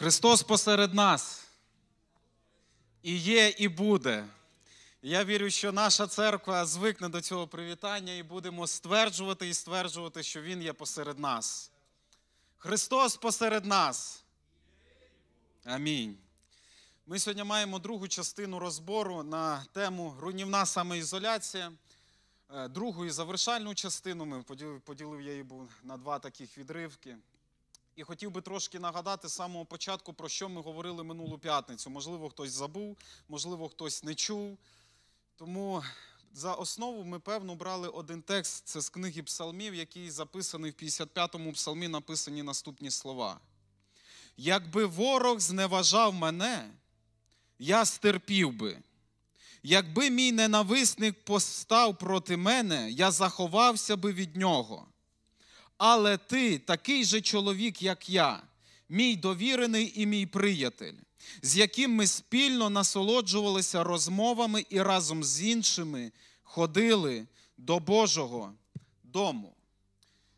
Христос посеред нас і є, і буде. Я вірю, що наша церква звикне до цього привітання і будемо стверджувати і стверджувати, що Він є посеред нас. Христос посеред нас. Амінь. Ми сьогодні маємо другу частину розбору на тему руйнівна самоізоляція. Е, другу і завершальну частину ми поділив я її на два таких відривки. І хотів би трошки нагадати з самого початку, про що ми говорили минулу п'ятницю. Можливо, хтось забув, можливо, хтось не чув. Тому за основу ми, певно, брали один текст це з книги псалмів, який записаний в 55-му псалмі, написані наступні слова. Якби ворог зневажав мене, я стерпів би. Якби мій ненависник постав проти мене, я заховався би від нього але ти такий же чоловік, як я, мій довірений і мій приятель, з яким ми спільно насолоджувалися розмовами і разом з іншими ходили до Божого дому.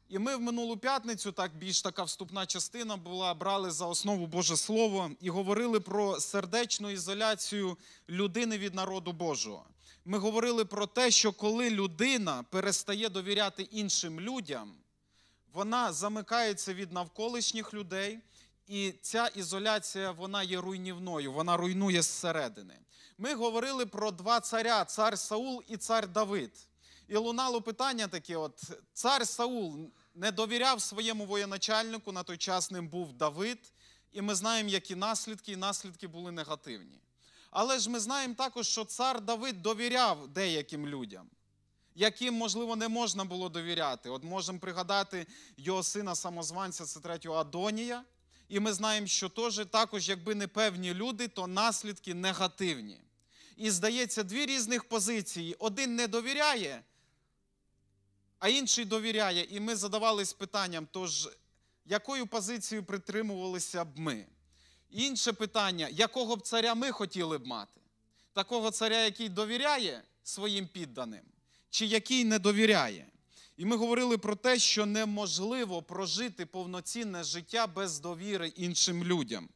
І ми в минулу п'ятницю, так більш така вступна частина була, брали за основу Боже Слово і говорили про сердечну ізоляцію людини від народу Божого. Ми говорили про те, що коли людина перестає довіряти іншим людям, вона замикається від навколишніх людей, і ця ізоляція вона є руйнівною, вона руйнує зсередини. Ми говорили про два царя: цар Саул і цар Давид. І лунало питання таке: от цар Саул не довіряв своєму воєначальнику, на той час ним був Давид, і ми знаємо, які наслідки, і наслідки були негативні. Але ж ми знаємо також, що цар Давид довіряв деяким людям яким, можливо, не можна було довіряти. От можемо пригадати його сина самозванця, це третього Адонія. І ми знаємо, що теж також, якби не певні люди, то наслідки негативні. І здається, дві різних позиції: один не довіряє, а інший довіряє. І ми задавались питанням: тож, якою позицією притримувалися б ми? Інше питання, якого б царя ми хотіли б мати? Такого царя, який довіряє своїм підданим, чи якій не довіряє. І ми говорили про те, що неможливо прожити повноцінне життя без довіри іншим людям.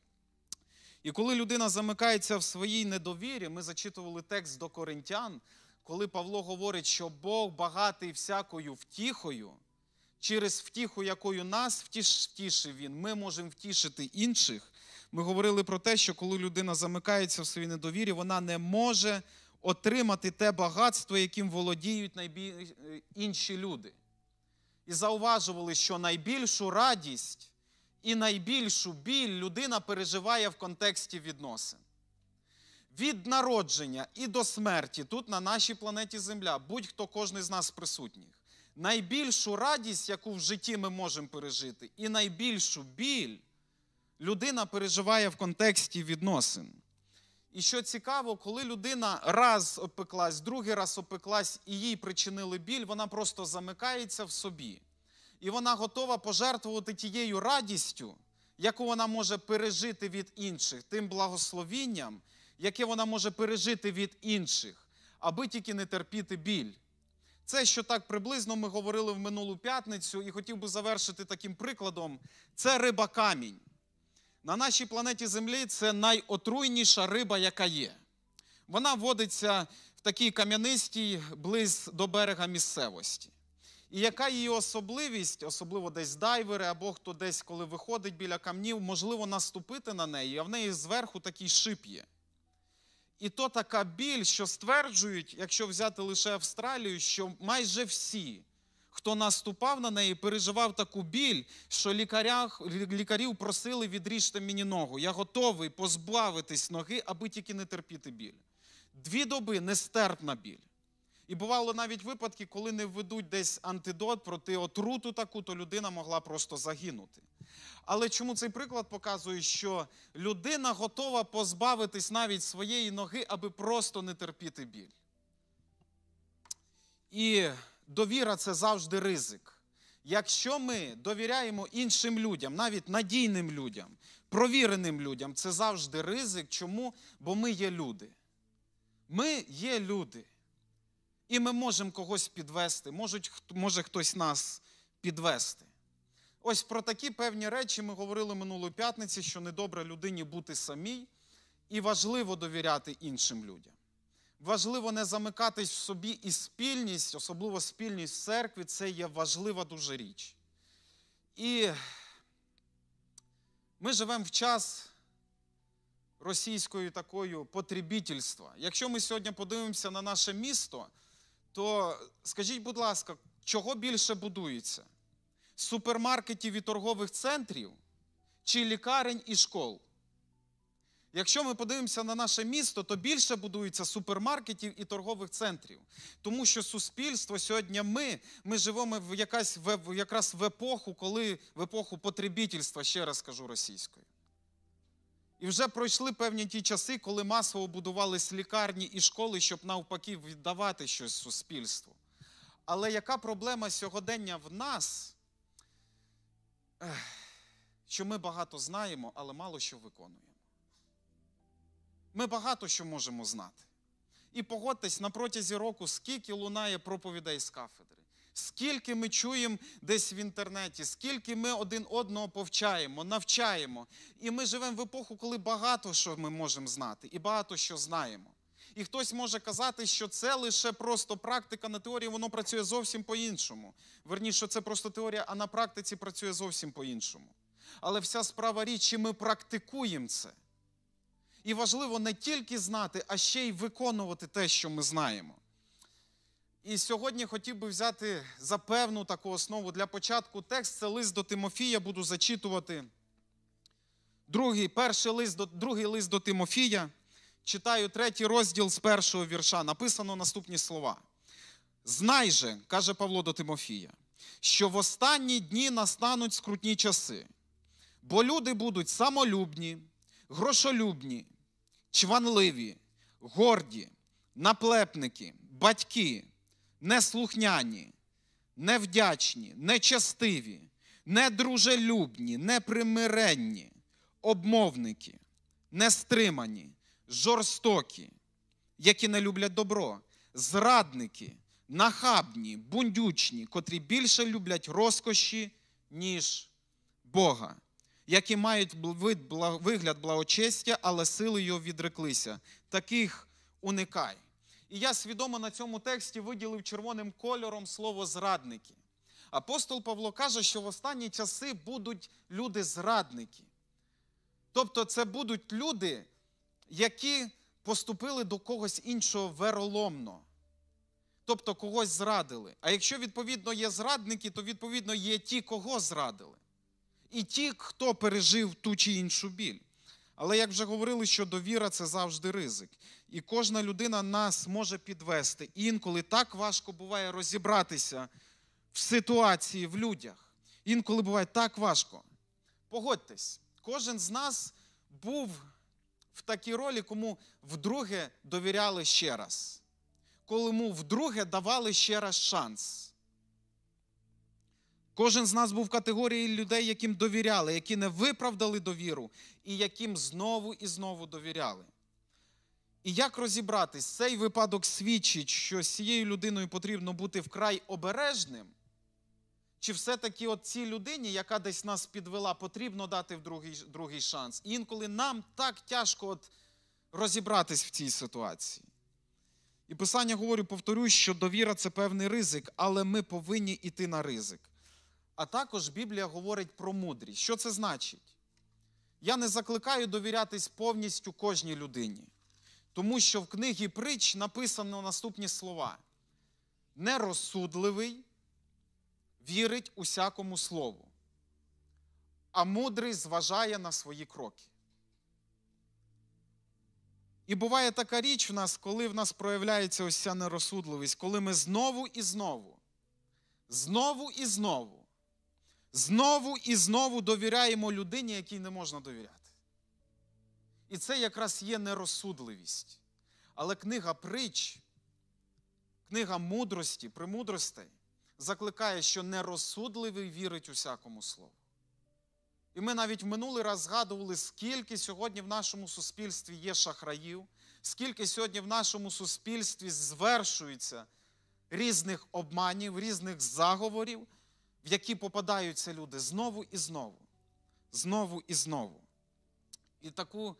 І коли людина замикається в своїй недовірі, ми зачитували текст до коринтян, коли Павло говорить, що Бог багатий всякою втіхою, через втіху, якою нас втішив він, ми можемо втішити інших. Ми говорили про те, що коли людина замикається в своїй недовірі, вона не може отримати те багатство, яким володіють найбіль... інші люди. І зауважували, що найбільшу радість і найбільшу біль людина переживає в контексті відносин. Від народження і до смерті, тут на нашій планеті Земля, будь-хто кожен з нас присутніх, найбільшу радість, яку в житті ми можемо пережити, і найбільшу біль людина переживає в контексті відносин. І що цікаво, коли людина раз опеклась, другий раз опеклась і їй причинили біль, вона просто замикається в собі. І вона готова пожертвувати тією радістю, яку вона може пережити від інших, тим благословінням, яке вона може пережити від інших, аби тільки не терпіти біль. Це, що так приблизно ми говорили в минулу п'ятницю, і хотів би завершити таким прикладом: це риба камінь. На нашій планеті Землі це найотруйніша риба, яка є. Вона водиться в такій кам'янистій близ до берега місцевості. І яка її особливість, особливо десь дайвери або хто десь, коли виходить біля камнів, можливо наступити на неї, а в неї зверху такий шип є. І то така біль, що стверджують, якщо взяти лише Австралію, що майже всі хто наступав на неї, переживав таку біль, що лікарів просили відріжте мені ногу. Я готовий позбавитись ноги, аби тільки не терпіти біль. Дві доби нестерпна біль. І бувало навіть випадки, коли не введуть десь антидот проти отруту таку, то людина могла просто загинути. Але чому цей приклад показує, що людина готова позбавитись навіть своєї ноги, аби просто не терпіти біль. І довіра це завжди ризик. Якщо ми довіряємо іншим людям, навіть надійним людям, провіреним людям, це завжди ризик. Чому? Бо ми є люди. Ми є люди. І ми можемо когось підвести, можуть, може хтось нас підвести. Ось про такі певні речі ми говорили минулої п'ятниці, що недобре людині бути самій, і важливо довіряти іншим людям. Важливо не замикатись в собі і спільність, особливо спільність в церкві, це є важлива дуже річ. І ми живемо в час російської такою потребітельства. Якщо ми сьогодні подивимося на наше місто, то скажіть, будь ласка, чого більше будується? Супермаркетів і торгових центрів чи лікарень і школ? Якщо ми подивимося на наше місто, то більше будується супермаркетів і торгових центрів. Тому що суспільство сьогодні ми ми живемо в якась в якраз в епоху, коли в епоху потребітельства, ще раз кажу російською. І вже пройшли певні ті часи, коли масово будувались лікарні і школи, щоб навпаки віддавати щось суспільству. Але яка проблема сьогодення в нас? Що ми багато знаємо, але мало що виконуємо ми багато що можемо знати. І погодьтесь, на протязі року, скільки лунає проповідей з кафедри, скільки ми чуємо десь в інтернеті, скільки ми один одного повчаємо, навчаємо. І ми живемо в епоху, коли багато що ми можемо знати, і багато що знаємо. І хтось може казати, що це лише просто практика на теорії, воно працює зовсім по-іншому. Верніше, що це просто теорія, а на практиці працює зовсім по-іншому. Але вся справа річ, чи ми практикуємо це. І важливо не тільки знати, а ще й виконувати те, що ми знаємо. І сьогодні хотів би взяти за певну таку основу для початку текст це лист до Тимофія, буду зачитувати. Другий, перший лист до, Другий лист до Тимофія. Читаю третій розділ з першого вірша. Написано наступні слова. Знай же, каже Павло до Тимофія, що в останні дні настануть скрутні часи, бо люди будуть самолюбні, грошолюбні, чванливі, горді, наплепники, батьки, неслухняні, невдячні, нечестиві, недружелюбні, непримиренні, обмовники, нестримані, жорстокі, які не люблять добро, зрадники, нахабні, бундючні, котрі більше люблять розкоші, ніж Бога які мають вигляд благочестя, але сили його відреклися. Таких уникай. І я свідомо на цьому тексті виділив червоним кольором слово зрадники. Апостол Павло каже, що в останні часи будуть люди-зрадники. Тобто, це будуть люди, які поступили до когось іншого вероломно. Тобто когось зрадили. А якщо, відповідно, є зрадники, то відповідно є ті, кого зрадили і ті, хто пережив ту чи іншу біль. Але як вже говорили, що довіра це завжди ризик. І кожна людина нас може підвести. І інколи так важко буває розібратися в ситуації, в людях. Інколи буває так важко. Погодьтесь, кожен з нас був в такій ролі, кому вдруге довіряли ще раз, кому вдруге давали ще раз шанс. Кожен з нас був в категорії людей, яким довіряли, які не виправдали довіру, і яким знову і знову довіряли. І як розібратись, цей випадок свідчить, що з цією людиною потрібно бути вкрай обережним? Чи все-таки от цій людині, яка десь нас підвела, потрібно дати в другий, другий шанс? І інколи нам так тяжко от розібратись в цій ситуації. І писання говорю, повторюю, що довіра це певний ризик, але ми повинні йти на ризик а також Біблія говорить про мудрість. Що це значить? Я не закликаю довірятись повністю кожній людині, тому що в книгі притч написано наступні слова: нерозсудливий вірить усякому слову, а мудрий зважає на свої кроки. І буває така річ в нас, коли в нас проявляється ось ця нерозсудливість, коли ми знову і знову, знову і знову знову і знову довіряємо людині, якій не можна довіряти. І це якраз є нерозсудливість. Але книга притч, книга мудрості, премудростей закликає, що нерозсудливий вірить усякому слову. І ми навіть в минулий раз згадували, скільки сьогодні в нашому суспільстві є шахраїв, скільки сьогодні в нашому суспільстві звершується різних обманів, різних заговорів в які попадаються люди знову і знову, знову і знову. І таку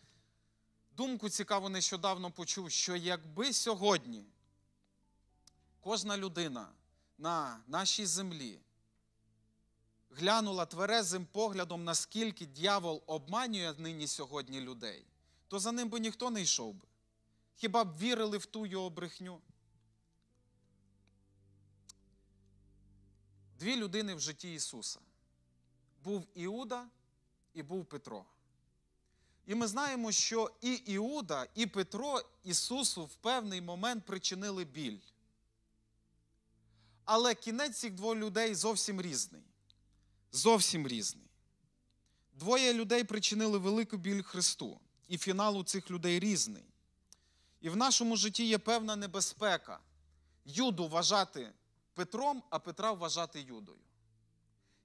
думку цікаву, нещодавно почув, що якби сьогодні кожна людина на нашій землі глянула тверезим поглядом, наскільки дьявол обманює нині сьогодні людей, то за ним би ніхто не йшов би. Хіба б вірили в ту його брехню? Дві людини в житті Ісуса був Іуда і був Петро. І ми знаємо, що і Іуда, і Петро Ісусу в певний момент причинили біль. Але кінець цих двох людей зовсім різний. Зовсім різний. Двоє людей причинили велику біль Христу, і фінал у цих людей різний. І в нашому житті є певна небезпека юду вважати Петром, а Петра вважати Юдою.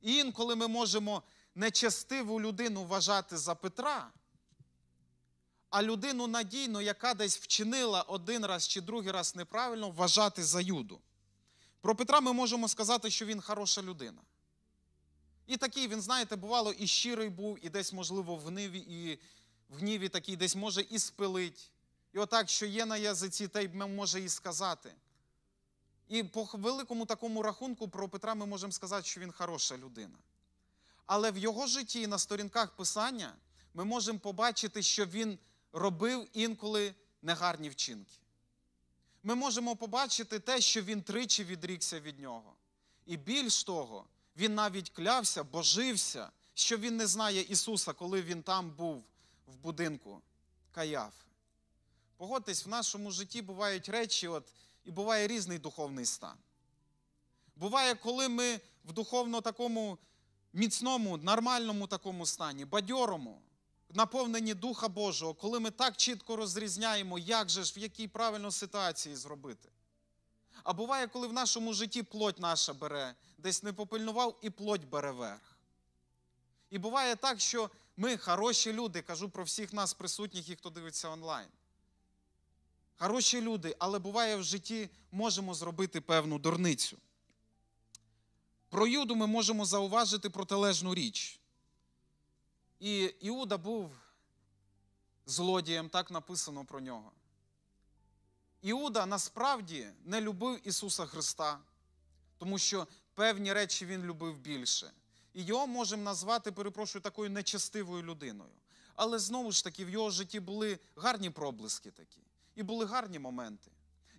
І інколи ми можемо нечестиву людину вважати за Петра, а людину надійну, яка десь вчинила один раз чи другий раз неправильно, вважати за Юду. Про Петра ми можемо сказати, що він хороша людина. І такий, він, знаєте, бувало, і щирий був, і десь, можливо, в гніві, і в гніві такий десь може і спилить. І отак, що є на язиці, те й може і сказати. І по великому такому рахунку про Петра ми можемо сказати, що він хороша людина. Але в його житті на сторінках Писання ми можемо побачити, що він робив інколи негарні вчинки. Ми можемо побачити те, що він тричі відрікся від нього. І більш того, він навіть клявся, божився, що він не знає Ісуса, коли він там був в будинку Каяфи. Погодьтесь, в нашому житті бувають речі. от і буває різний духовний стан. Буває, коли ми в духовно такому міцному, нормальному такому стані, бадьорому, наповнені Духа Божого, коли ми так чітко розрізняємо, як же ж в якій правильно ситуації зробити. А буває, коли в нашому житті плоть наша бере, десь не попильнував і плоть бере верх. І буває так, що ми хороші люди, кажу про всіх нас присутніх і хто дивиться онлайн хороші люди, але буває в житті можемо зробити певну дурницю. Про Юду ми можемо зауважити протилежну річ. І Іуда був злодієм, так написано про нього. Іуда насправді не любив Ісуса Христа, тому що певні речі Він любив більше. І його можемо назвати, перепрошую, такою нечестивою людиною. Але знову ж таки, в його житті були гарні проблиски такі. І були гарні моменти.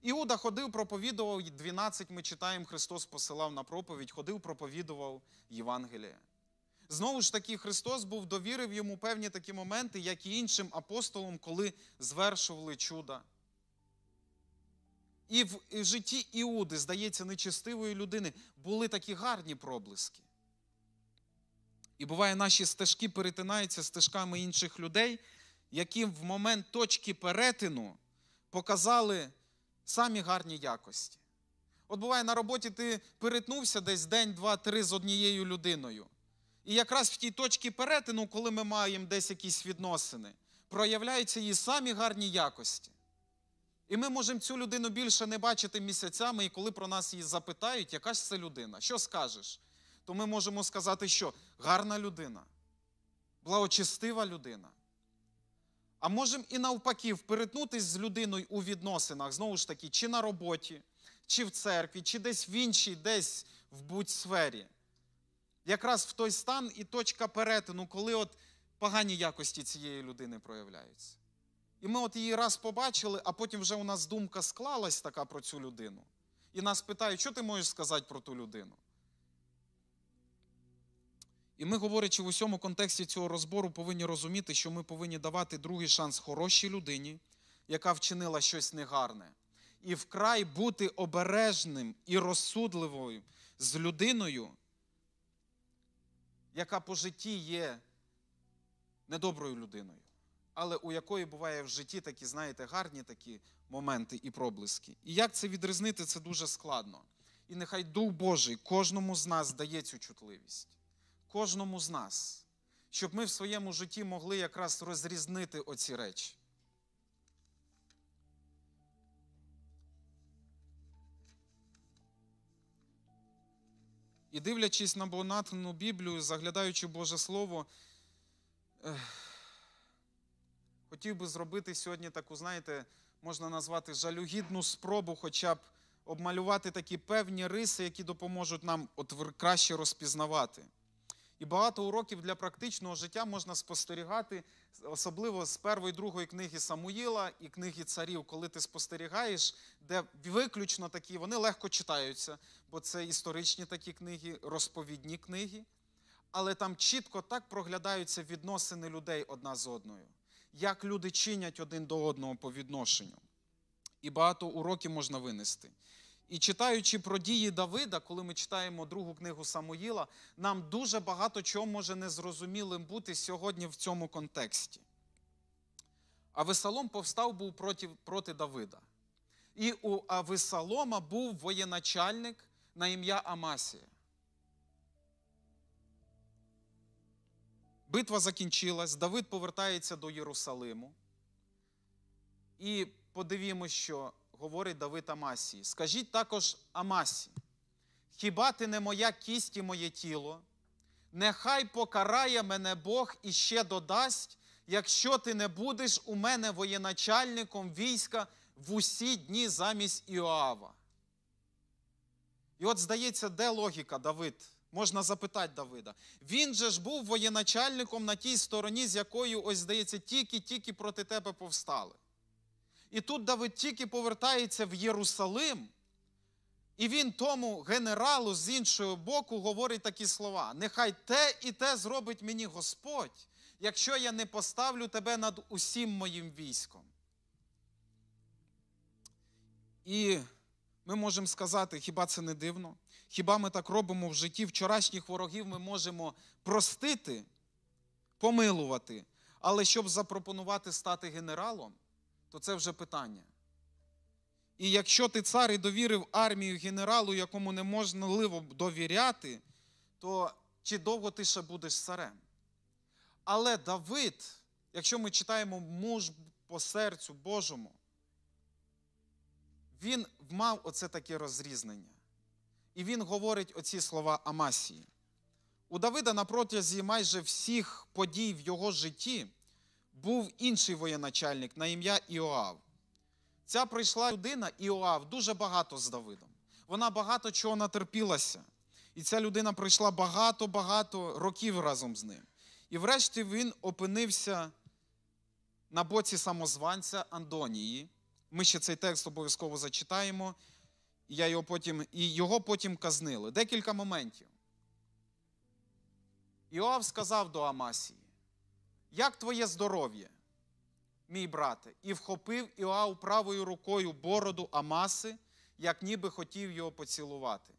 Іуда ходив, проповідував 12, ми читаємо, Христос посилав на проповідь, ходив, проповідував Євангеліє. Знову ж таки, Христос був довірив йому певні такі моменти, як і іншим апостолам, коли звершували чуда. І в житті Іуди, здається, нечистивої людини були такі гарні проблиски. І буває, наші стежки перетинаються стежками інших людей, які в момент точки перетину показали самі гарні якості. От буває, на роботі ти перетнувся десь день, два, три з однією людиною. І якраз в тій точці перетину, коли ми маємо десь якісь відносини, проявляються її самі гарні якості. І ми можемо цю людину більше не бачити місяцями, і коли про нас її запитають, яка ж це людина, що скажеш, то ми можемо сказати, що гарна людина, благочестива людина. А можемо і навпаки вперетнутись з людиною у відносинах, знову ж таки, чи на роботі, чи в церкві, чи десь в іншій, десь в будь-сфері. Якраз в той стан і точка перетину, коли от погані якості цієї людини проявляються. І ми от її раз побачили, а потім вже у нас думка склалась така про цю людину. І нас питають, що ти можеш сказати про ту людину? І ми, говорячи в усьому контексті цього розбору, повинні розуміти, що ми повинні давати другий шанс хорошій людині, яка вчинила щось негарне, і вкрай бути обережним і розсудливою з людиною, яка по житті є недоброю людиною, але у якої буває в житті такі, знаєте, гарні такі моменти і проблиски. І як це відрізнити, це дуже складно. І нехай Дух Божий кожному з нас дає цю чутливість кожному з нас, щоб ми в своєму житті могли якраз розрізнити оці речі. І дивлячись на Бонатну Біблію, заглядаючи Боже Слово, хотів би зробити сьогодні таку, знаєте, можна назвати жалюгідну спробу, хоча б обмалювати такі певні риси, які допоможуть нам от краще розпізнавати. І багато уроків для практичного життя можна спостерігати, особливо з першої і другої книги Самуїла і книги царів, коли ти спостерігаєш, де виключно такі, вони легко читаються, бо це історичні такі книги, розповідні книги. Але там чітко так проглядаються відносини людей одна з одною, як люди чинять один до одного по відношенню. І багато уроків можна винести. І читаючи про дії Давида, коли ми читаємо другу книгу Самуїла, нам дуже багато чого може незрозумілим бути сьогодні в цьому контексті. Авесалом повстав був проти проти Давида. І у Авесалома був воєначальник на ім'я Амасія. Битва закінчилась, Давид повертається до Єрусалиму. І подивімося, що говорить Давид Амасії. Скажіть також Амасі, хіба ти не моя кість і моє тіло? Нехай покарає мене Бог і ще додасть, якщо ти не будеш у мене воєначальником війська в усі дні замість Іоава. І от здається, де логіка Давид? Можна запитати Давида. Він же ж був воєначальником на тій стороні, з якою, ось здається, тільки-тільки проти тебе повстали. І тут Давид тільки повертається в Єрусалим, і він тому генералу з іншого боку говорить такі слова: Нехай те і те зробить мені Господь, якщо я не поставлю тебе над усім моїм військом. І ми можемо сказати, хіба це не дивно? Хіба ми так робимо в житті вчорашніх ворогів ми можемо простити, помилувати, але щоб запропонувати стати генералом? то це вже питання. І якщо ти цар і довірив армію генералу, якому неможливо довіряти, то чи довго ти ще будеш царем? Але Давид, якщо ми читаємо муж по серцю Божому, він мав оце таке розрізнення. І він говорить оці слова Амасії. У Давида на протязі майже всіх подій в його житті був інший воєначальник на ім'я Іоав. Ця прийшла людина, Іоав, дуже багато з Давидом. Вона багато чого натерпілася. І ця людина прийшла багато-багато років разом з ним. І врешті він опинився на боці самозванця Андонії. Ми ще цей текст обов'язково зачитаємо, я його потім, і його потім казнили. Декілька моментів. Іоав сказав до Амасії: як твоє здоров'я, мій брате, і вхопив Іоав правою рукою бороду Амаси, як ніби хотів його поцілувати.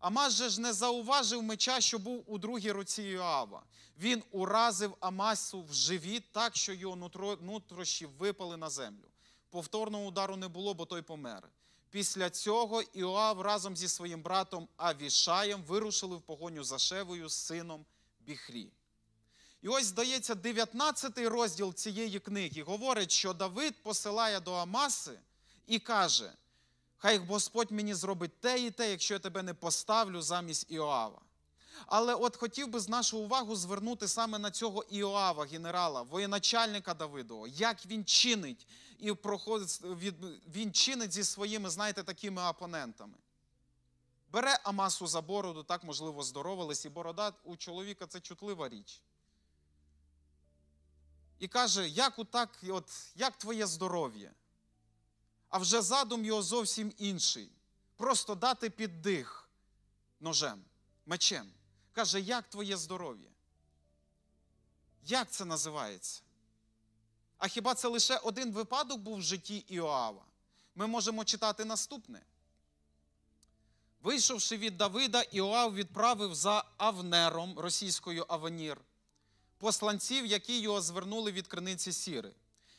Амас же ж не зауважив меча, що був у другій руці Йоава. Він уразив Амасу в живіт так, що його нутрощі випали на землю. Повторного удару не було, бо той помер. Після цього Іоав разом зі своїм братом Авішаєм вирушили в погоню за Шевою, сином Біхрі. І ось, здається, 19 розділ цієї книги говорить, що Давид посилає до Амаси і каже: Хай Господь мені зробить те і те, якщо я тебе не поставлю замість Іоава. Але от хотів би з нашу увагу звернути саме на цього Іоава, генерала, воєначальника Давидова, як він чинить і проходить він чинить зі своїми, знаєте, такими опонентами. Бере Амасу за бороду, так можливо, здоровились, і борода у чоловіка це чутлива річ і каже, як отак, от, як твоє здоров'я? А вже задум його зовсім інший. Просто дати під дих ножем, мечем. Каже, як твоє здоров'я? Як це називається? А хіба це лише один випадок був в житті Іоава? Ми можемо читати наступне. Вийшовши від Давида, Іоав відправив за Авнером російською Аванір посланців, які його звернули від криниці Сіри.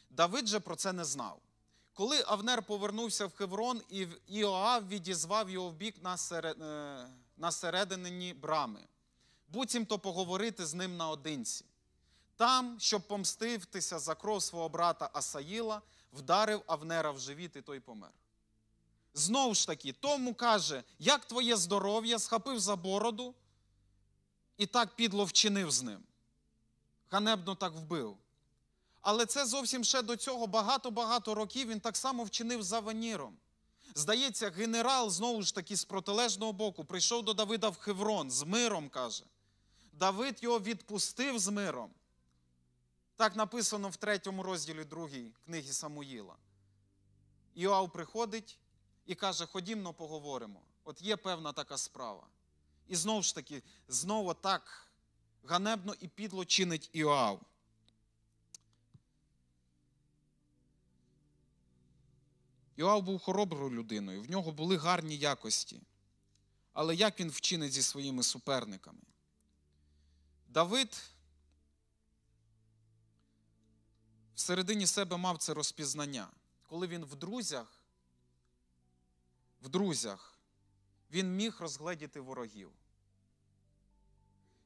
Давид же про це не знав. Коли Авнер повернувся в Хеврон, і Іоав відізвав його в бік е, на середині брами, буцімто поговорити з ним наодинці. Там, щоб помститися за кров свого брата Асаїла, вдарив Авнера в живіт, і той помер. Знову ж таки, тому каже, як твоє здоров'я схопив за бороду і так підло вчинив з ним ганебно так вбив. Але це зовсім ще до цього багато-багато років він так само вчинив за Ваніром. Здається, генерал, знову ж таки, з протилежного боку, прийшов до Давида в Хеврон з миром, каже. Давид його відпустив з миром. Так написано в третьому розділі другій книги Самуїла. Іоав приходить і каже: Ходімно поговоримо. От є певна така справа. І знову ж таки, знову так ганебно і підло чинить Іоав. Іоав був хороброю людиною, в нього були гарні якості. Але як він вчинить зі своїми суперниками? Давид всередині себе мав це розпізнання, коли він в друзях, в друзях він міг розгледіти ворогів.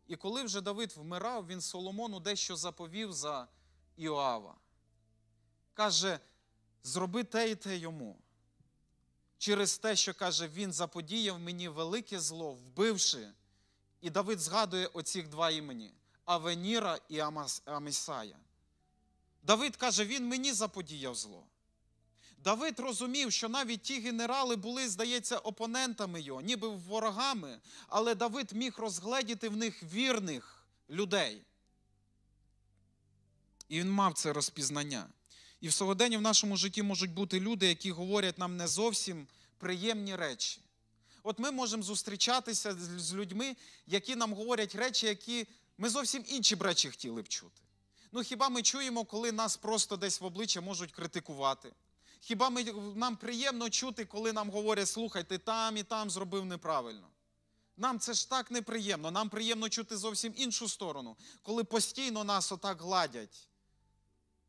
І коли вже Давид вмирав, він Соломону дещо заповів за Іоава. Каже, зроби те і те йому. Через те, що каже, він заподіяв мені велике зло, вбивши. І Давид згадує оцих два імені Авеніра і Амас... Амісая. Давид каже, він мені заподіяв зло. Давид розумів, що навіть ті генерали були, здається, опонентами його, ніби ворогами, але Давид міг розгледіти в них вірних людей. І він мав це розпізнання. І в сьогоденні в нашому житті можуть бути люди, які говорять нам не зовсім приємні речі. От ми можемо зустрічатися з людьми, які нам говорять речі, які ми зовсім інші б речі хотіли б чути. Ну хіба ми чуємо, коли нас просто десь в обличчя можуть критикувати? Хіба ми, нам приємно чути, коли нам говорять, слухай, ти там і там зробив неправильно? Нам це ж так неприємно. Нам приємно чути зовсім іншу сторону, коли постійно нас отак гладять.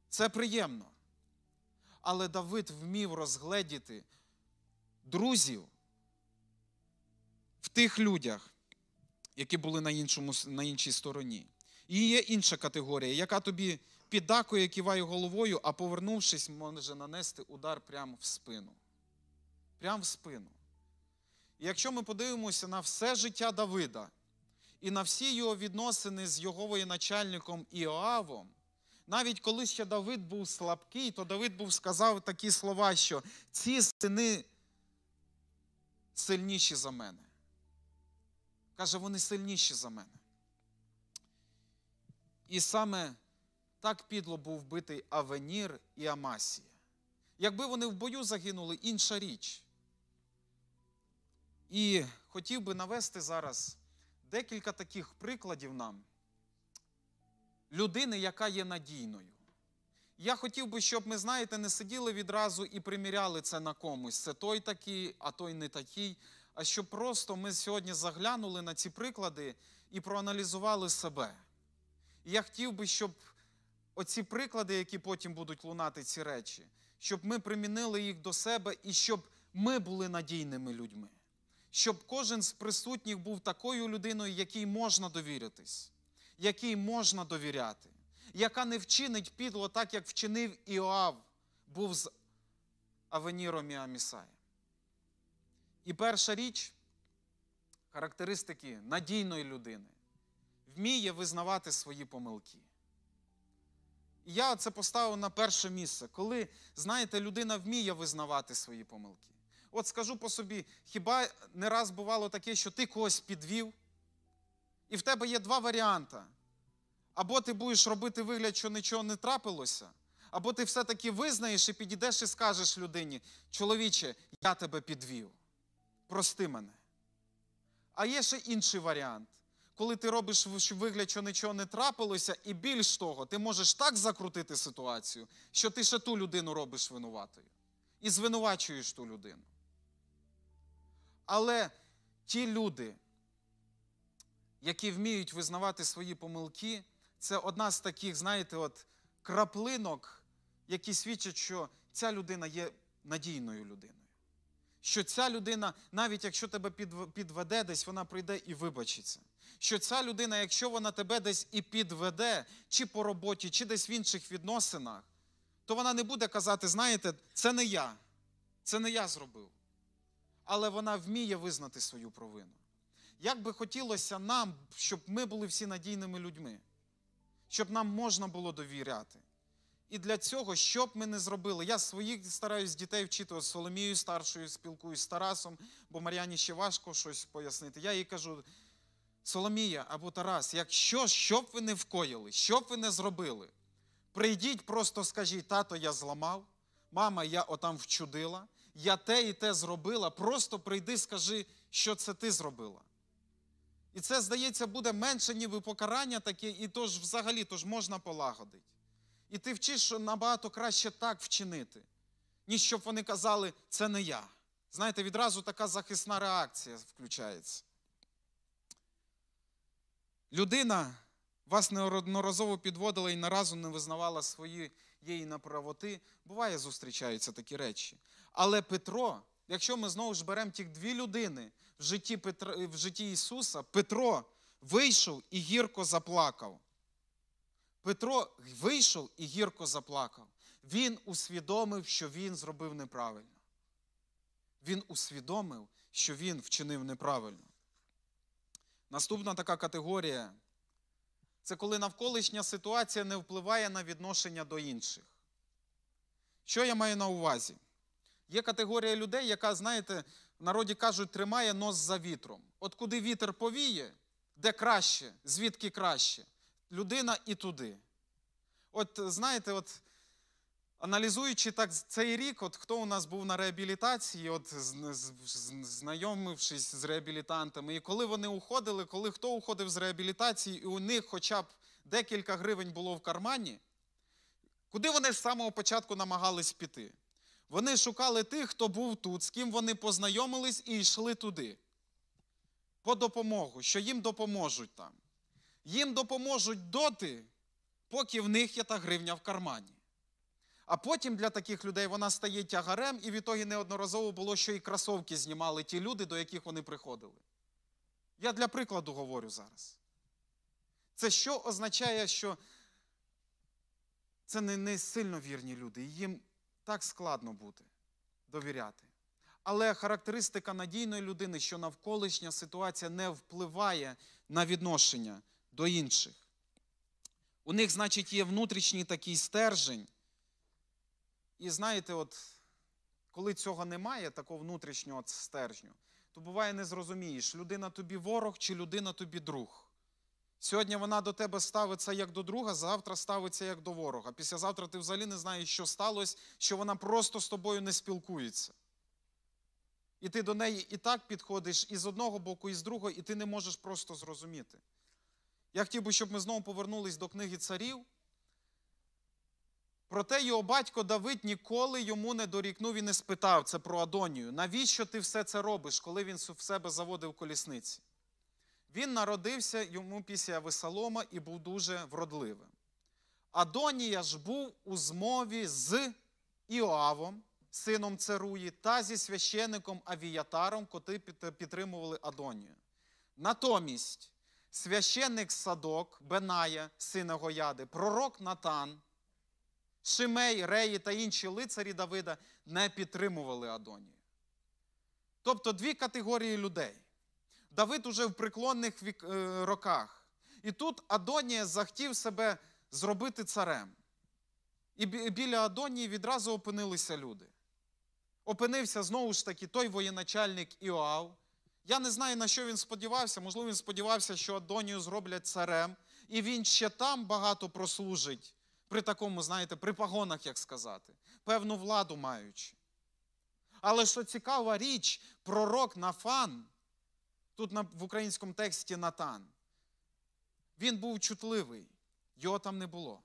Це приємно. Але Давид вмів розгледіти друзів в тих людях, які були на, іншому, на іншій стороні. І є інша категорія, яка тобі піддакує, киває головою, а повернувшись, може нанести удар прямо в спину. Прямо в спину. І якщо ми подивимося на все життя Давида і на всі його відносини з його воєначальником Іоавом, навіть коли ще Давид був слабкий, то Давид був сказав такі слова, що ці сини сильніші за мене. Каже, вони сильніші за мене. І саме так підло був вбитий Авенір і Амасія. Якби вони в бою загинули, інша річ. І хотів би навести зараз декілька таких прикладів нам людини, яка є надійною. Я хотів би, щоб ми, знаєте, не сиділи відразу і приміряли це на комусь. Це той такий, а той не такий. А щоб просто ми сьогодні заглянули на ці приклади і проаналізували себе. І я хотів би, щоб оці приклади, які потім будуть лунати ці речі, щоб ми примінили їх до себе і щоб ми були надійними людьми, щоб кожен з присутніх був такою людиною, якій можна довіритись, якій можна довіряти, яка не вчинить підло, так як вчинив Іоав, був з Авеніром і Амісаєм. І перша річ характеристики надійної людини вміє визнавати свої помилки я це поставив на перше місце, коли, знаєте, людина вміє визнавати свої помилки. От скажу по собі, хіба не раз бувало таке, що ти когось підвів, і в тебе є два варіанти. Або ти будеш робити вигляд, що нічого не трапилося, або ти все-таки визнаєш і підійдеш і скажеш людині, чоловіче, я тебе підвів, прости мене. А є ще інший варіант коли ти робиш вигляд, що нічого не трапилося, і більш того, ти можеш так закрутити ситуацію, що ти ще ту людину робиш винуватою і звинувачуєш ту людину. Але ті люди, які вміють визнавати свої помилки, це одна з таких, знаєте, от краплинок, які свідчать, що ця людина є надійною людиною. Що ця людина, навіть якщо тебе підведе, десь вона прийде і вибачиться. Що ця людина, якщо вона тебе десь і підведе, чи по роботі, чи десь в інших відносинах, то вона не буде казати, знаєте, це не я, це не я зробив. Але вона вміє визнати свою провину. Як би хотілося нам, щоб ми були всі надійними людьми, щоб нам можна було довіряти, і для цього, що б ми не зробили, я своїх стараюсь дітей вчити з Соломією старшою, спілкуюсь з Тарасом, бо Мар'яні ще важко щось пояснити. Я їй кажу: Соломія або Тарас, якщо що б ви не вкоїли, що б ви не зробили, прийдіть, просто скажіть, тато, я зламав, мама, я отам вчудила, я те і те зробила, просто прийди, скажи, що це ти зробила. І це, здається, буде менше, ніби покарання таке, і то ж взагалі то ж можна полагодити. І ти вчиш, що набагато краще так вчинити, ніж щоб вони казали, це не я. Знаєте, відразу така захисна реакція включається. Людина вас неодноразово підводила і наразу не визнавала своєї неправоти. Буває, зустрічаються такі речі. Але Петро, якщо ми знову ж беремо тих дві людини в житті, Петро, в житті Ісуса, Петро вийшов і гірко заплакав. Петро вийшов і гірко заплакав. Він усвідомив, що він зробив неправильно. Він усвідомив, що він вчинив неправильно. Наступна така категорія це коли навколишня ситуація не впливає на відношення до інших. Що я маю на увазі? Є категорія людей, яка, знаєте, в народі кажуть, тримає нос за вітром. От куди вітер повіє, де краще, звідки краще людина і туди. От знаєте, от аналізуючи так цей рік, от хто у нас був на реабілітації, от знайомившись з реабілітантами, і коли вони уходили, коли хто уходив з реабілітації, і у них хоча б декілька гривень було в кармані, куди вони з самого початку намагались піти? Вони шукали тих, хто був тут, з ким вони познайомились і йшли туди. По допомогу, що їм допоможуть там їм допоможуть доти, поки в них є та гривня в кармані. А потім для таких людей вона стає тягарем, і в ітогі неодноразово було, що і кросовки знімали ті люди, до яких вони приходили. Я для прикладу говорю зараз. Це що означає, що це не, не сильно вірні люди, і їм так складно бути, довіряти. Але характеристика надійної людини, що навколишня ситуація не впливає на відношення до інших. У них, значить, є внутрішній такий стержень. І знаєте, от коли цього немає, такого внутрішнього стержню, то буває не зрозумієш, людина тобі ворог чи людина тобі друг. Сьогодні вона до тебе ставиться як до друга, завтра ставиться як до ворога. Післязавтра ти взагалі не знаєш, що сталося, що вона просто з тобою не спілкується. І ти до неї і так підходиш і з одного боку, і з другого, і ти не можеш просто зрозуміти. Я хотів би, щоб ми знову повернулись до книги царів. Проте його батько Давид ніколи йому не дорікнув і не спитав це про Адонію. Навіщо ти все це робиш, коли він в себе заводив колісниці? Він народився йому після Весолома і був дуже вродливим. Адонія ж був у змові з Іоавом, сином царуї, та зі священником Авіятаром, котрі підтримували Адонію. Натомість священник Садок, Беная, сина Гояди, пророк Натан, Шимей, Реї та інші лицарі Давида не підтримували Адонію. Тобто дві категорії людей. Давид уже в преклонних вік... Е, роках. І тут Адонія захотів себе зробити царем. І біля Адонії відразу опинилися люди. Опинився знову ж таки той воєначальник Іоав, я не знаю, на що він сподівався. Можливо, він сподівався, що Адонію зроблять царем, і він ще там багато прослужить, при такому, знаєте, при погонах, як сказати, певну владу маючи. Але що цікава річ, пророк Нафан, тут в українському тексті Натан, він був чутливий, його там не було.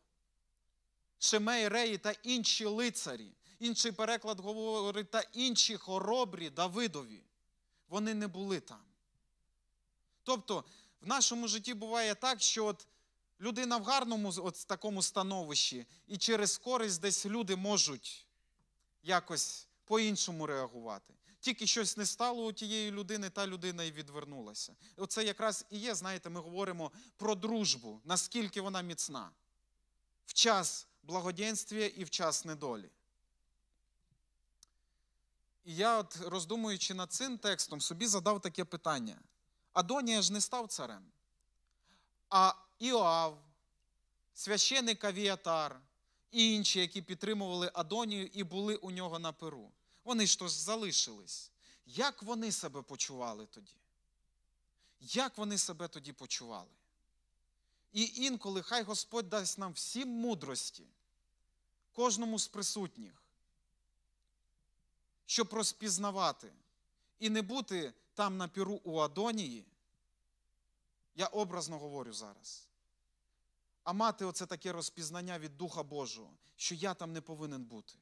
Шемей, Реї та інші лицарі, інший переклад говорить, та інші хоробрі Давидові вони не були там. Тобто, в нашому житті буває так, що от людина в гарному от такому становищі, і через користь десь люди можуть якось по-іншому реагувати. Тільки щось не стало у тієї людини, та людина і відвернулася. Оце якраз і є, знаєте, ми говоримо про дружбу, наскільки вона міцна. В час благоденствія і в час недолі. І я, от роздумуючи над цим текстом, собі задав таке питання: Адонія ж не став царем, а Іоав, священик Авіатар і інші, які підтримували Адонію і були у нього на перу. Вони ж то ж залишились. Як вони себе почували тоді? Як вони себе тоді почували? І інколи хай Господь дасть нам всім мудрості, кожному з присутніх щоб розпізнавати і не бути там на піру у Адонії. Я образно говорю зараз. А мати оце таке розпізнання від Духа Божого, що я там не повинен бути.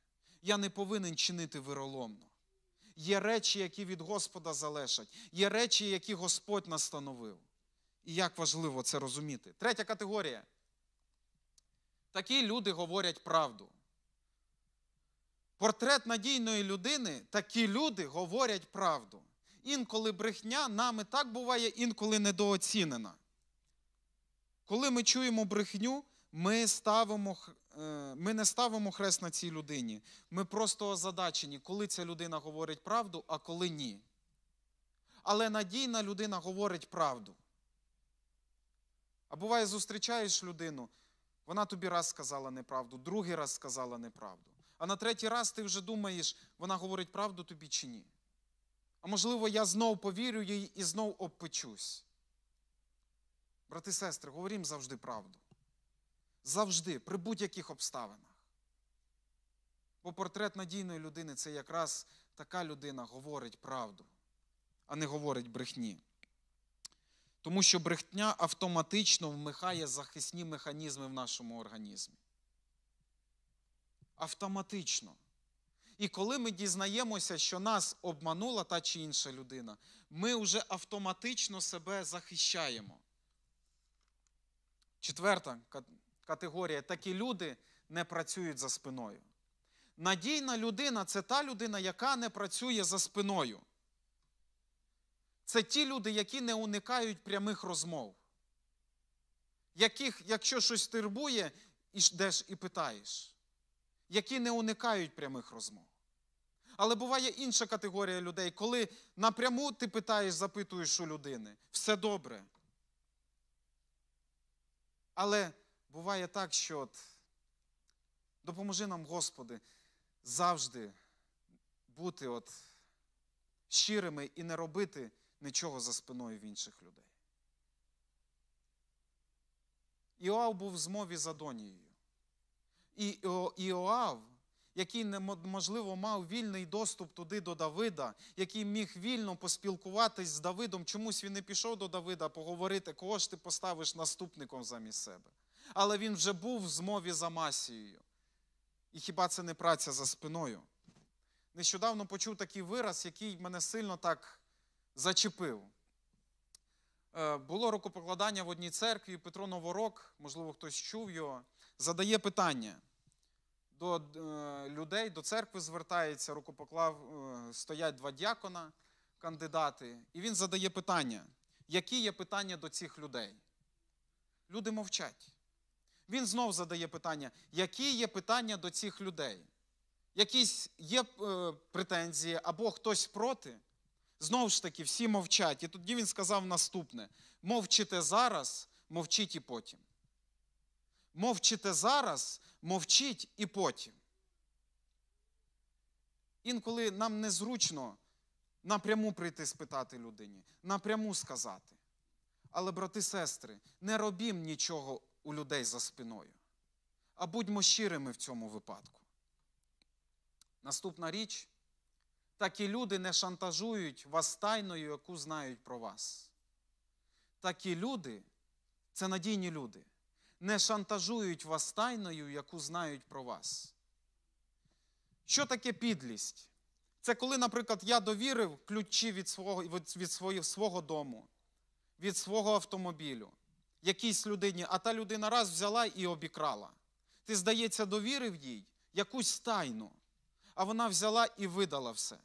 Я не повинен чинити вироломно. Є речі, які від Господа залежать, є речі, які Господь настановив. І як важливо це розуміти. Третя категорія. Такі люди говорять правду портрет надійної людини, такі люди говорять правду. Інколи брехня нами так буває, інколи недооцінена. Коли ми чуємо брехню, ми ставимо, е, ми не ставимо хрест на цій людині. Ми просто озадачені, коли ця людина говорить правду, а коли ні. Але надійна людина говорить правду. А буває, зустрічаєш людину, вона тобі раз сказала неправду, другий раз сказала неправду а на третій раз ти вже думаєш, вона говорить правду тобі чи ні. А можливо, я знов повірю їй і знов обпечусь. Брати сестри, говорім завжди правду. Завжди, при будь-яких обставинах. Бо портрет надійної людини це якраз така людина говорить правду, а не говорить брехні. Тому що брехня автоматично вмихає захисні механізми в нашому організмі автоматично. І коли ми дізнаємося, що нас обманула та чи інша людина, ми вже автоматично себе захищаємо. Четверта категорія такі люди не працюють за спиною. Надійна людина це та людина, яка не працює за спиною. Це ті люди, які не уникають прямих розмов, яких, якщо щось турбує, йдеш і питаєш які не уникають прямих розмов. Але буває інша категорія людей, коли напряму ти питаєш, запитуєш у людини все добре. Але буває так, що от, допоможи нам, Господи, завжди бути от щирими і не робити нічого за спиною в інших людей. Іоав був в змові з Адонією. І Іоав, який можливо мав вільний доступ туди до Давида, який міг вільно поспілкуватись з Давидом. Чомусь він не пішов до Давида поговорити, кого ж ти поставиш наступником замість себе. Але він вже був в змові за Масією. І хіба це не праця за спиною? Нещодавно почув такий вираз, який мене сильно так зачепив. Е, було рукопокладання в одній церкві Петро Новорок, можливо, хтось чув його задає питання до е, людей, до церкви звертається, рукопоклав, е, стоять два дякона, кандидати, і він задає питання, які є питання до цих людей. Люди мовчать. Він знов задає питання, які є питання до цих людей. Якісь є е, претензії або хтось проти. Знову ж таки, всі мовчать. І тоді він сказав наступне: мовчите зараз, мовчіть і потім. Мовчите зараз, мовчіть і потім. Інколи нам незручно напряму прийти спитати людині, напряму сказати. Але, брати сестри, не робім нічого у людей за спиною. А будьмо щирими в цьому випадку. Наступна річ, такі люди не шантажують вас тайною, яку знають про вас. Такі люди це надійні люди не шантажують вас тайною, яку знають про вас. Що таке підлість? Це коли, наприклад, я довірив ключі від свого від, свого, свого дому, від свого автомобілю, якійсь людині, а та людина раз взяла і обікрала. Ти, здається, довірив їй якусь тайну, а вона взяла і видала все.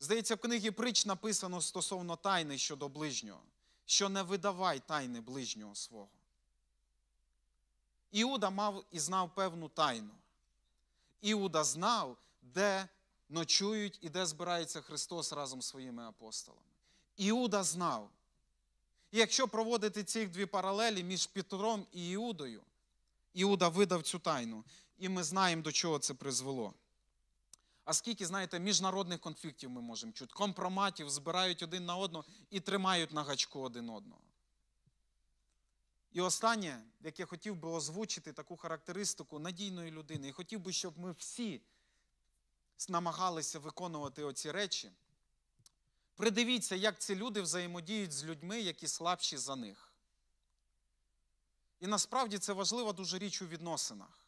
Здається, в книгі притч написано стосовно тайни щодо ближнього, що не видавай тайни ближнього свого. Іуда мав і знав певну тайну. Іуда знав, де ночують і де збирається Христос разом з своїми апостолами. Іуда знав. І якщо проводити ці дві паралелі між Петром і Іудою, Іуда видав цю тайну. І ми знаємо, до чого це призвело. А скільки, знаєте, міжнародних конфліктів ми можемо чути, компроматів збирають один на одного і тримають на гачку один одного. І останнє, як я хотів би озвучити таку характеристику надійної людини, і хотів би, щоб ми всі намагалися виконувати оці речі. Придивіться, як ці люди взаємодіють з людьми, які слабші за них. І насправді це важлива дуже річ у відносинах.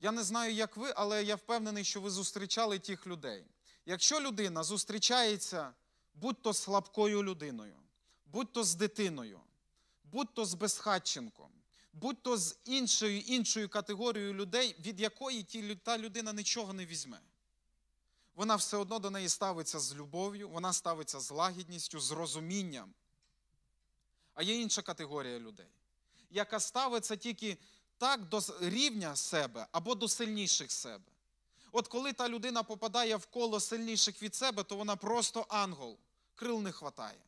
Я не знаю, як ви, але я впевнений, що ви зустрічали тих людей. Якщо людина зустрічається будь-то слабкою людиною, будь-то з дитиною, будь-то з безхатченком, будь-то з іншою іншою категорією людей, від якої ті, та людина нічого не візьме. Вона все одно до неї ставиться з любов'ю, вона ставиться з лагідністю, з розумінням. А є інша категорія людей, яка ставиться тільки так до рівня себе або до сильніших себе. От коли та людина попадає в коло сильніших від себе, то вона просто ангел, крил не хватає.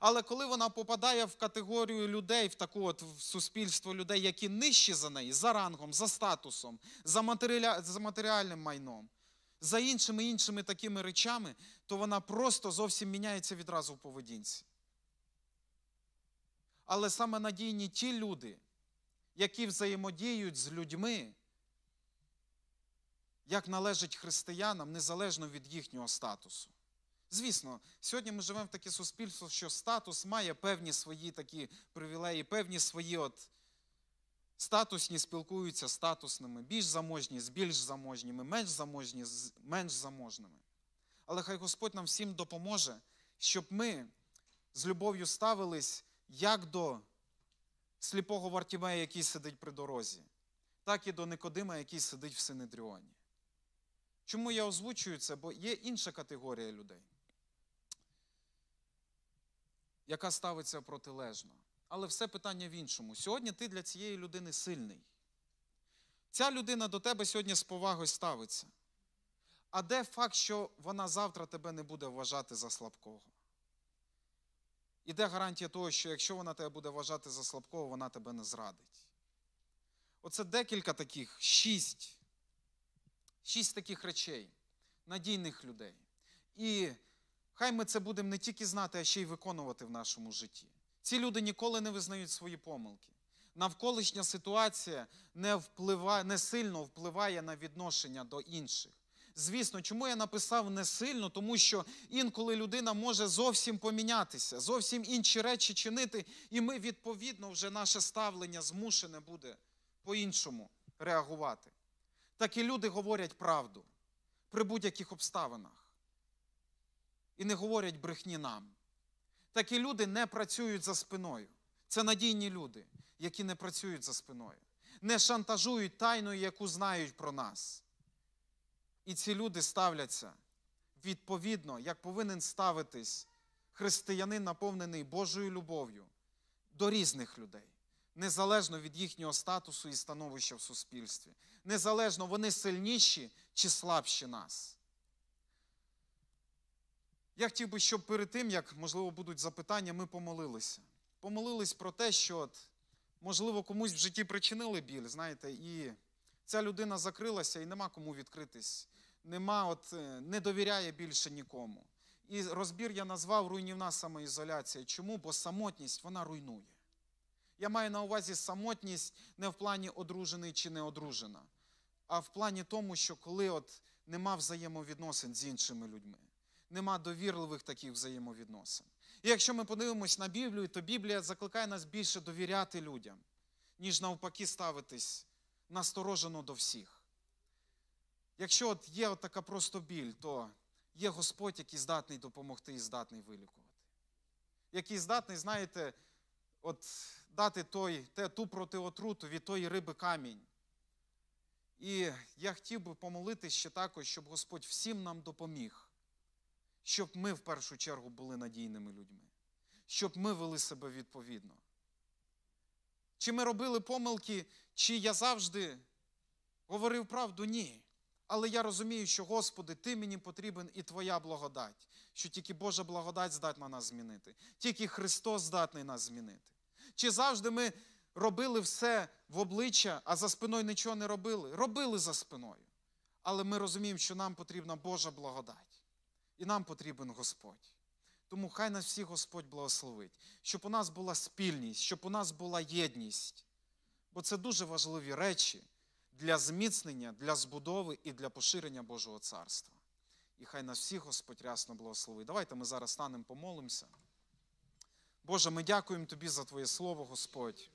Але коли вона попадає в категорію людей, в таку от в суспільство людей, які нижчі за неї, за рангом, за статусом, за, матеріаля, за матеріальним майном, за іншими іншими такими речами, то вона просто зовсім міняється відразу в поведінці. Але саме надійні ті люди, які взаємодіють з людьми, як належить християнам незалежно від їхнього статусу. Звісно, сьогодні ми живемо в таке суспільство, що статус має певні свої такі привілеї, певні свої от статусні спілкуються з статусними, більш заможні, з більш заможніми, менш заможні, з менш заможними. Але хай Господь нам всім допоможе, щоб ми з любов'ю ставились як до сліпого Вартімея, який сидить при дорозі, так і до Никодима, який сидить в Синедріоні. Чому я озвучую це? Бо є інша категорія людей яка ставиться протилежно. Але все питання в іншому. Сьогодні ти для цієї людини сильний. Ця людина до тебе сьогодні з повагою ставиться. А де факт, що вона завтра тебе не буде вважати за слабкого? І де гарантія того, що якщо вона тебе буде вважати за слабкого, вона тебе не зрадить? Оце декілька таких, шість, шість таких речей, надійних людей. І Хай ми це будемо не тільки знати, а ще й виконувати в нашому житті. Ці люди ніколи не визнають свої помилки. Навколишня ситуація не впливає, не сильно впливає на відношення до інших. Звісно, чому я написав не сильно, тому що інколи людина може зовсім помінятися, зовсім інші речі чинити, і ми, відповідно, вже наше ставлення змушене буде по-іншому реагувати. Такі люди говорять правду при будь-яких обставинах і не говорять брехні нам. Такі люди не працюють за спиною. Це надійні люди, які не працюють за спиною, не шантажують тайною, яку знають про нас. І ці люди ставляться відповідно, як повинен ставитись християнин, наповнений Божою любов'ю, до різних людей. Незалежно від їхнього статусу і становища в суспільстві, незалежно вони сильніші чи слабші нас. Я хотів би, щоб перед тим, як, можливо, будуть запитання, ми помолилися. Помолились про те, що, от, можливо, комусь в житті причинили біль, знаєте, і ця людина закрилася, і нема кому відкритись, нема, от, е, не довіряє більше нікому. І розбір я назвав руйнівна самоізоляція. Чому? Бо самотність вона руйнує. Я маю на увазі самотність не в плані одружений чи не одружена, а в плані тому, що коли от нема взаємовідносин з іншими людьми нема довірливих таких взаємовідносин. І якщо ми подивимось на Біблію, то Біблія закликає нас більше довіряти людям, ніж навпаки ставитись насторожено до всіх. Якщо от є от така просто біль, то є Господь, який здатний допомогти і здатний вилікувати. Який здатний, знаєте, от дати той, те, ту протиотруту від тої риби камінь. І я хотів би помолитись ще також, щоб Господь всім нам допоміг щоб ми в першу чергу були надійними людьми, щоб ми вели себе відповідно. Чи ми робили помилки, чи я завжди говорив правду? Ні. Але я розумію, що, Господи, Ти мені потрібен і Твоя благодать, що тільки Божа благодать здатна нас змінити, тільки Христос здатний нас змінити. Чи завжди ми робили все в обличчя, а за спиною нічого не робили? Робили за спиною. Але ми розуміємо, що нам потрібна Божа благодать. І нам потрібен Господь. Тому хай нас всіх Господь благословить, щоб у нас була спільність, щоб у нас була єдність. Бо це дуже важливі речі для зміцнення, для збудови і для поширення Божого царства. І хай нас всіх Господь рясно благословить. Давайте ми зараз станемо, помолимося. Боже, ми дякуємо Тобі за Твоє Слово, Господь.